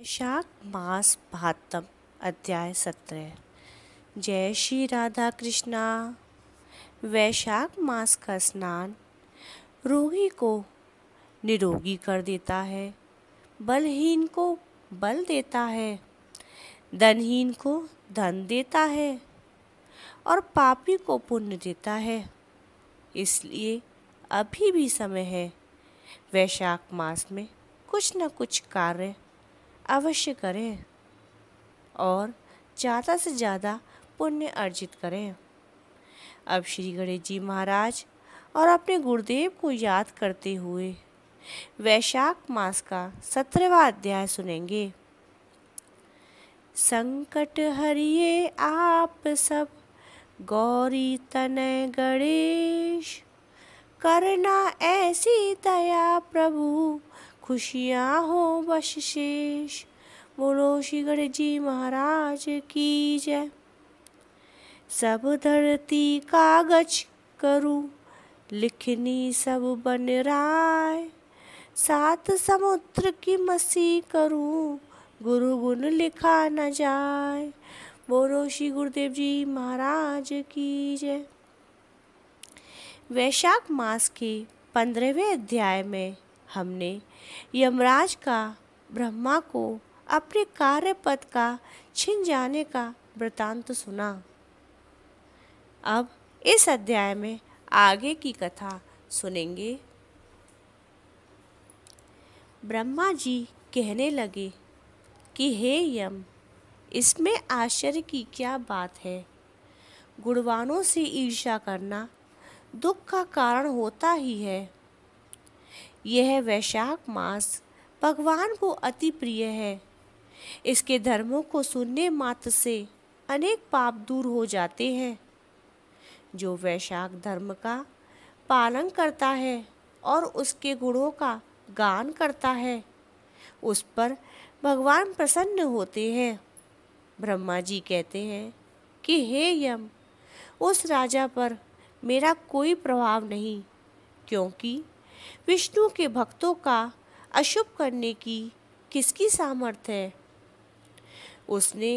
वैशाख मास भातम अध्याय सत्रह जय श्री राधा कृष्णा वैशाख मास का स्नान रोगी को निरोगी कर देता है बलहीन को बल देता है धनहीन को धन देता है और पापी को पुण्य देता है इसलिए अभी भी समय है वैशाख मास में कुछ न कुछ कार्य अवश्य करें और ज़्यादा से ज़्यादा पुण्य अर्जित करें अब श्री गणेश जी महाराज और अपने गुरुदेव को याद करते हुए वैशाख मास का सत्रहवा अध्याय सुनेंगे संकट हरिये आप सब गौरी तनय गणेश करना ऐसी दया प्रभु खुशियाँ हो बस शेष बोलो श्री गणेश जी महाराज की जय सब धरती कागज करूँ लिखनी सब बन राय सात समुद्र की मसी करूँ गुरु गुण लिखा न जाए बोलो श्री गुरुदेव जी महाराज की जय वैशाख मास के पंद्रहवें अध्याय में हमने यमराज का ब्रह्मा को अपने कार्य पद का छिन जाने का वृतांत सुना अब इस अध्याय में आगे की कथा सुनेंगे ब्रह्मा जी कहने लगे कि हे यम इसमें आश्चर्य की क्या बात है गुणवानों से ईर्षा करना दुख का कारण होता ही है यह वैशाख मास भगवान को अति प्रिय है इसके धर्मों को सुनने मात्र से अनेक पाप दूर हो जाते हैं जो वैशाख धर्म का पालन करता है और उसके गुणों का गान करता है उस पर भगवान प्रसन्न होते हैं ब्रह्मा जी कहते हैं कि हे यम उस राजा पर मेरा कोई प्रभाव नहीं क्योंकि विष्णु के भक्तों का अशुभ करने की किसकी सामर्थ्य है उसने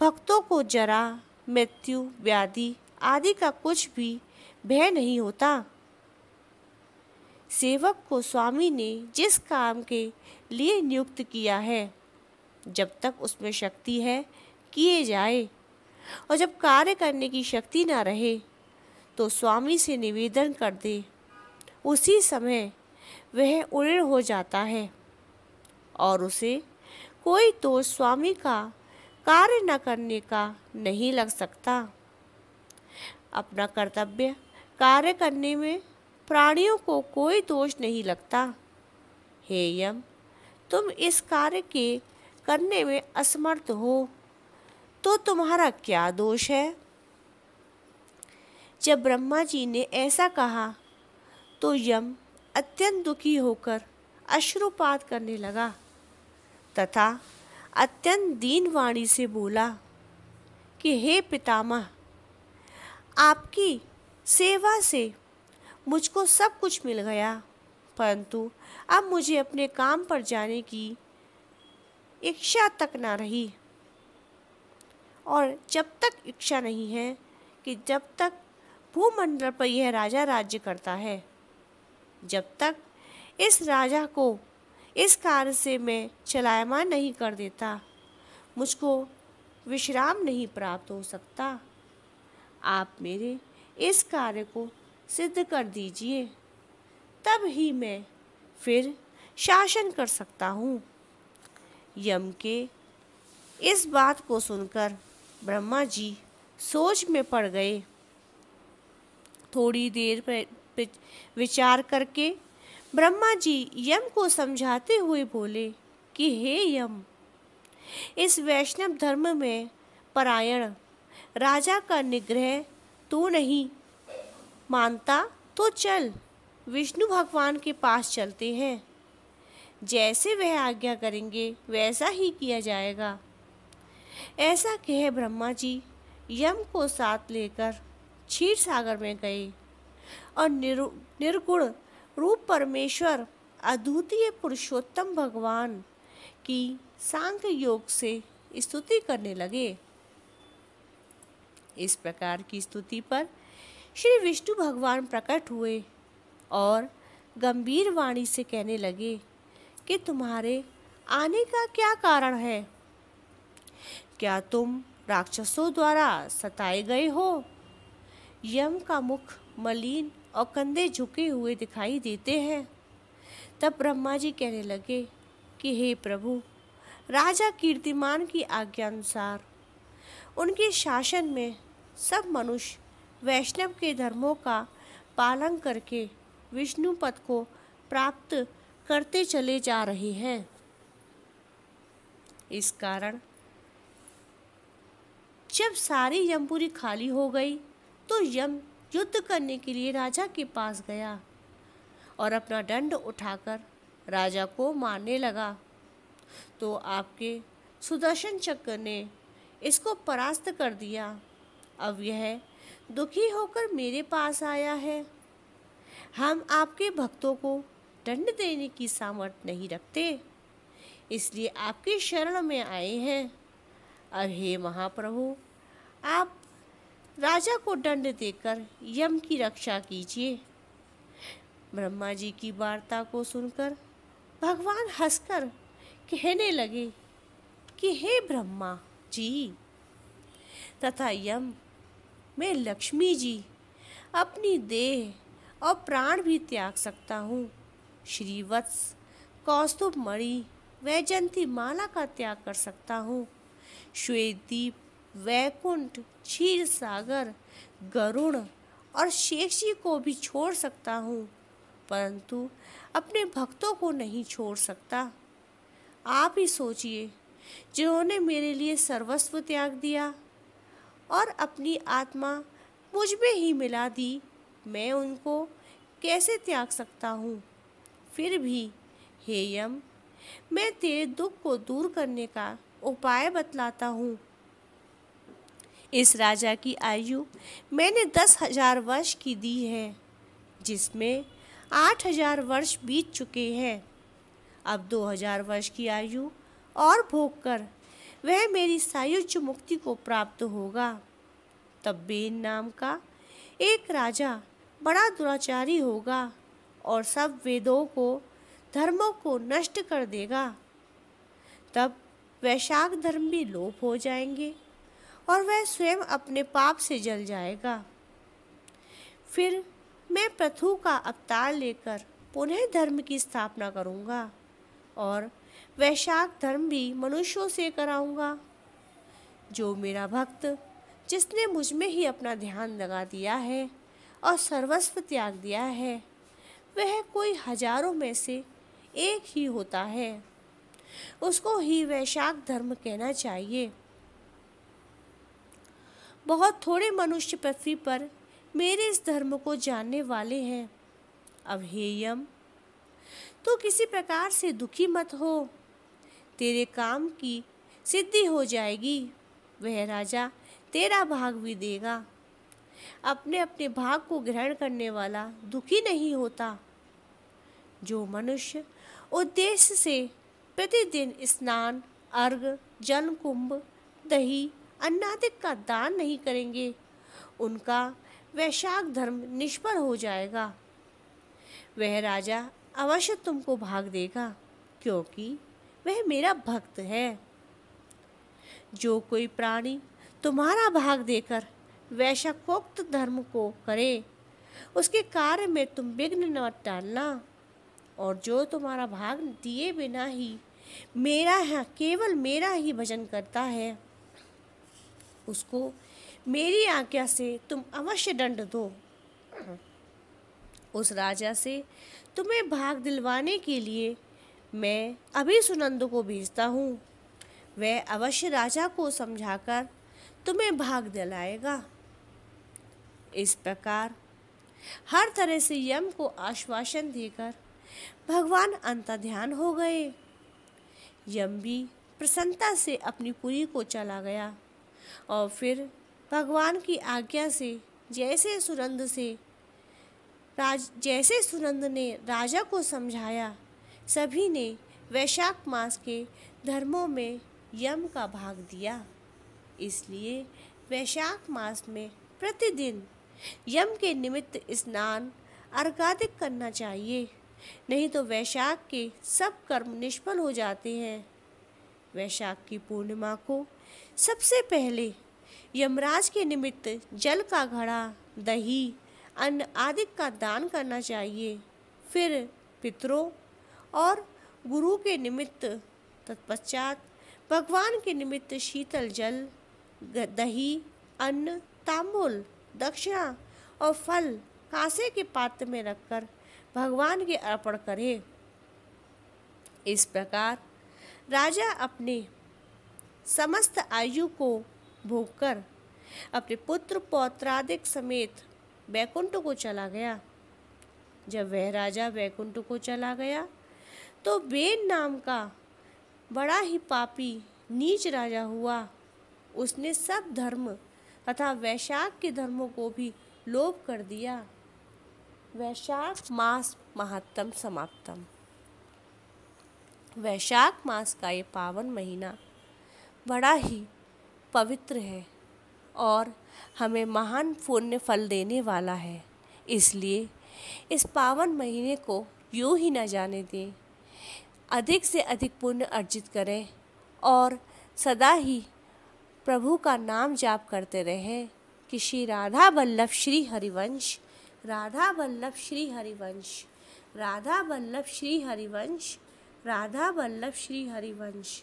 भक्तों को जरा मृत्यु व्याधि आदि का कुछ भी भय नहीं होता सेवक को स्वामी ने जिस काम के लिए नियुक्त किया है जब तक उसमें शक्ति है किए जाए और जब कार्य करने की शक्ति ना रहे तो स्वामी से निवेदन कर दे उसी समय वह उड़ हो जाता है और उसे कोई दोष स्वामी का कार्य न करने का नहीं लग सकता अपना कर्तव्य कार्य करने में प्राणियों को कोई दोष नहीं लगता हे यम तुम इस कार्य के करने में असमर्थ हो तो तुम्हारा क्या दोष है जब ब्रह्मा जी ने ऐसा कहा तो यम अत्यंत दुखी होकर अश्रुपात करने लगा तथा अत्यंत दीन वाणी से बोला कि हे पितामह आपकी सेवा से मुझको सब कुछ मिल गया परंतु अब मुझे अपने काम पर जाने की इच्छा तक ना रही और जब तक इच्छा नहीं है कि जब तक भूमंडल पर यह राजा राज्य करता है जब तक इस राजा को इस कार्य से मैं चलायमान नहीं कर देता मुझको विश्राम नहीं प्राप्त हो सकता आप मेरे इस कार्य को सिद्ध कर दीजिए तब ही मैं फिर शासन कर सकता हूँ यम के इस बात को सुनकर ब्रह्मा जी सोच में पड़ गए थोड़ी देर विचार करके ब्रह्मा जी यम को समझाते हुए बोले कि हे यम इस वैष्णव धर्म में परायण राजा का निग्रह तो नहीं मानता तो चल विष्णु भगवान के पास चलते हैं जैसे वह आज्ञा करेंगे वैसा ही किया जाएगा ऐसा कह ब्रह्मा जी यम को साथ लेकर क्षीर सागर में गए और निरु निर्गुण रूप परमेश्वर अद्वितीय पुरुषोत्तम भगवान की सांख्य योग से स्तुति करने लगे इस प्रकार की स्तुति पर श्री विष्णु भगवान प्रकट हुए और गंभीर वाणी से कहने लगे कि तुम्हारे आने का क्या कारण है क्या तुम राक्षसों द्वारा सताए गए हो यम का मुख मलिन और कंधे झुके हुए दिखाई देते हैं तब ब्रह्मा जी कहने लगे कि हे प्रभु राजा कीर्तिमान की आज्ञा अनुसार उनके शासन में सब मनुष्य वैष्णव के धर्मों का पालन करके विष्णु पद को प्राप्त करते चले जा रहे हैं इस कारण जब सारी यमपुरी खाली हो गई तो यम युद्ध करने के लिए राजा के पास गया और अपना दंड उठाकर राजा को मारने लगा तो आपके सुदर्शन चक्र ने इसको परास्त कर दिया अब यह दुखी होकर मेरे पास आया है हम आपके भक्तों को दंड देने की सामर्थ्य नहीं रखते इसलिए आपके शरण में आए हैं अरे महाप्रभु आप राजा को दंड देकर यम की रक्षा कीजिए ब्रह्मा जी की वार्ता को सुनकर भगवान हंसकर कहने लगे कि हे ब्रह्मा जी तथा यम मैं लक्ष्मी जी अपनी देह और प्राण भी त्याग सकता हूँ श्रीवत्स कौस्तुभ मणि वैजंती माला का त्याग कर सकता हूँ श्वेत दीप वैकुंठ क्षीर सागर गरुण और शेषी को भी छोड़ सकता हूँ परंतु अपने भक्तों को नहीं छोड़ सकता आप ही सोचिए जिन्होंने मेरे लिए सर्वस्व त्याग दिया और अपनी आत्मा मुझ में ही मिला दी मैं उनको कैसे त्याग सकता हूँ फिर भी हे यम मैं तेरे दुख को दूर करने का उपाय बतलाता हूँ इस राजा की आयु मैंने दस हजार वर्ष की दी है जिसमें आठ हजार वर्ष बीत चुके हैं अब दो हजार वर्ष की आयु और भोग कर वह मेरी सायुज मुक्ति को प्राप्त होगा तब बेन नाम का एक राजा बड़ा दुराचारी होगा और सब वेदों को धर्मों को नष्ट कर देगा तब वैशाख धर्म भी लोप हो जाएंगे और वह स्वयं अपने पाप से जल जाएगा फिर मैं पृथु का अवतार लेकर पुनः धर्म की स्थापना करूँगा और वैशाख धर्म भी मनुष्यों से कराऊँगा जो मेरा भक्त जिसने मुझ में ही अपना ध्यान लगा दिया है और सर्वस्व त्याग दिया है वह कोई हजारों में से एक ही होता है उसको ही वैशाख धर्म कहना चाहिए बहुत थोड़े मनुष्य पृथ्वी पर मेरे इस धर्म को जानने वाले हैं अब हे यम तू तो किसी प्रकार से दुखी मत हो तेरे काम की सिद्धि हो जाएगी वह राजा तेरा भाग भी देगा अपने अपने भाग को ग्रहण करने वाला दुखी नहीं होता जो मनुष्य उद्देश्य से प्रतिदिन स्नान अर्घ जल कुंभ दही अन्नादिक का दान नहीं करेंगे उनका वैशाख धर्म निष्फल हो जाएगा वह राजा अवश्य तुमको भाग देगा क्योंकि वह मेरा भक्त है जो कोई प्राणी तुम्हारा भाग देकर वैशाखोक्त धर्म को करे उसके कार्य में तुम विघ्न न डालना और जो तुम्हारा भाग दिए बिना ही मेरा है केवल मेरा ही भजन करता है उसको मेरी आज्ञा से तुम अवश्य दंड दो उस राजा से तुम्हें भाग दिलवाने के लिए मैं अभी सुनंद को भेजता हूँ वह अवश्य राजा को समझाकर तुम्हें भाग दिलाएगा इस प्रकार हर तरह से यम को आश्वासन देकर भगवान अंतध्यान हो गए यम भी प्रसन्नता से अपनी पुरी को चला गया और फिर भगवान की आज्ञा से जैसे सुरंद से राज जैसे सुरंद ने राजा को समझाया सभी ने वैशाख मास के धर्मों में यम का भाग दिया इसलिए वैशाख मास में प्रतिदिन यम के निमित्त स्नान अर्घाधिक करना चाहिए नहीं तो वैशाख के सब कर्म निष्फल हो जाते हैं वैशाख की पूर्णिमा को सबसे पहले यमराज के निमित्त जल का घड़ा दही अन्न आदि का दान करना चाहिए फिर पितरों और गुरु के निमित्त तत्पश्चात भगवान के निमित्त शीतल जल दही अन्न तांबुल दक्षिणा और फल कांसे के पात्र में रखकर भगवान के अर्पण करें इस प्रकार राजा अपने समस्त आयु को भोगकर अपने पुत्र पौत्रादिक समेत वैकुंठ को चला गया जब वह राजा वैकुंठ को चला गया तो बेन नाम का बड़ा ही पापी नीच राजा हुआ उसने सब धर्म तथा वैशाख के धर्मों को भी लोप कर दिया वैशाख मास महात्तम समाप्तम वैशाख मास का ये पावन महीना बड़ा ही पवित्र है और हमें महान पुण्य फल देने वाला है इसलिए इस पावन महीने को यूँ ही न जाने दें अधिक से अधिक पुण्य अर्जित करें और सदा ही प्रभु का नाम जाप करते रहें कि श्री राधा वल्लभ श्री हरिवंश राधा वल्लभ श्री हरिवंश राधा वल्लभ श्री हरिवंश राधा वल्लभ श्री हरिवंश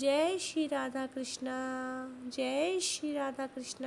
जय श्री राधा कृष्णा जय श्री राधा कृष्णा